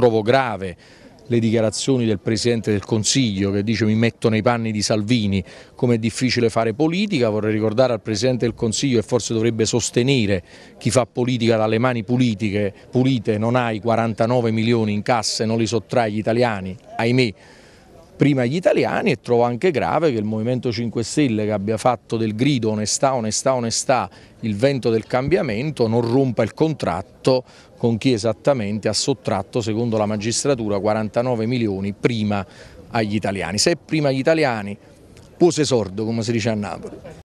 trovo grave le dichiarazioni del Presidente del Consiglio che dice mi metto nei panni di Salvini, come è difficile fare politica, vorrei ricordare al Presidente del Consiglio che forse dovrebbe sostenere chi fa politica dalle mani pulite, non ha i 49 milioni in casse, non li sottrai gli italiani, ahimè prima gli italiani e trovo anche grave che il Movimento 5 Stelle che abbia fatto del grido onestà, onestà, onestà il vento del cambiamento non rompa il contratto con chi esattamente ha sottratto secondo la magistratura 49 milioni prima agli italiani. Se prima agli italiani, pose sordo come si dice a Napoli.